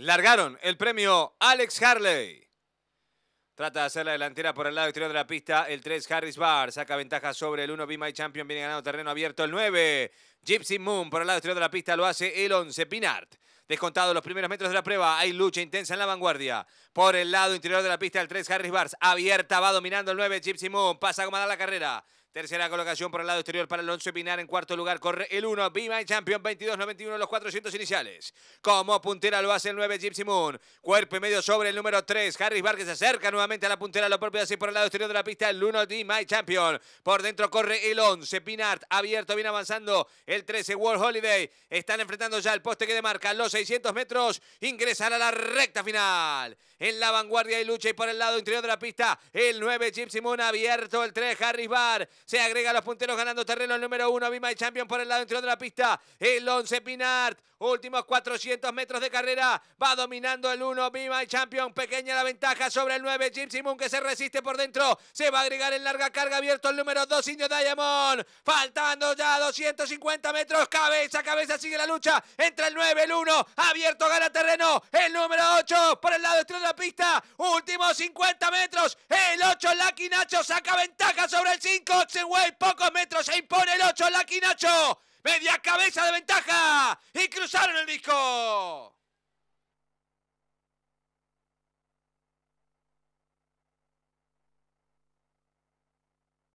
largaron el premio Alex Harley. Trata de hacer la delantera por el lado exterior de la pista. El 3, Harris Bar. Saca ventaja sobre el 1, Be My Champion. Viene ganando terreno abierto el 9. Gypsy Moon por el lado exterior de la pista. Lo hace el 11, Pinart. Descontado los primeros metros de la prueba. Hay lucha intensa en la vanguardia. Por el lado interior de la pista, el 3, Harris Bars. Abierta, va dominando el 9, Gypsy Moon. Pasa a comandar la carrera. Tercera colocación por el lado exterior para el 11, Pinar. En cuarto lugar corre el 1, b My Champion, 22.91 los 400 iniciales. Como puntera lo hace el 9, Gypsy Moon. Cuerpo y medio sobre el número 3, Harris Vargas se acerca nuevamente a la puntera, lo propio así por el lado exterior de la pista, el 1, Be My Champion. Por dentro corre el 11, Pinar abierto, viene avanzando el 13, World Holiday. Están enfrentando ya el poste que demarca los 600 metros, Ingresan a la recta final. En la vanguardia y lucha y por el lado interior de la pista, el 9, Gypsy Moon, abierto el 3, Harris Bar. Se agrega a los punteros ganando terreno el número 1, Bima My Champion por el lado interior de la pista. El 11 Pinard, últimos 400 metros de carrera. Va dominando el 1, Bima My Champion. Pequeña la ventaja sobre el 9, Jim Moon que se resiste por dentro. Se va a agregar en larga carga abierto el número 2, Indio Diamond. Faltando ya 250 metros. Cabeza, cabeza sigue la lucha entre el 9 el 1. Abierto gana terreno el número 8 por el lado exterior de la pista. Vista, Últimos 50 metros. El 8 Lucky Nacho saca ventaja sobre el 5. Oxenway, pocos metros. Se impone el 8 Lucky Nacho. Media cabeza de ventaja. Y cruzaron el disco.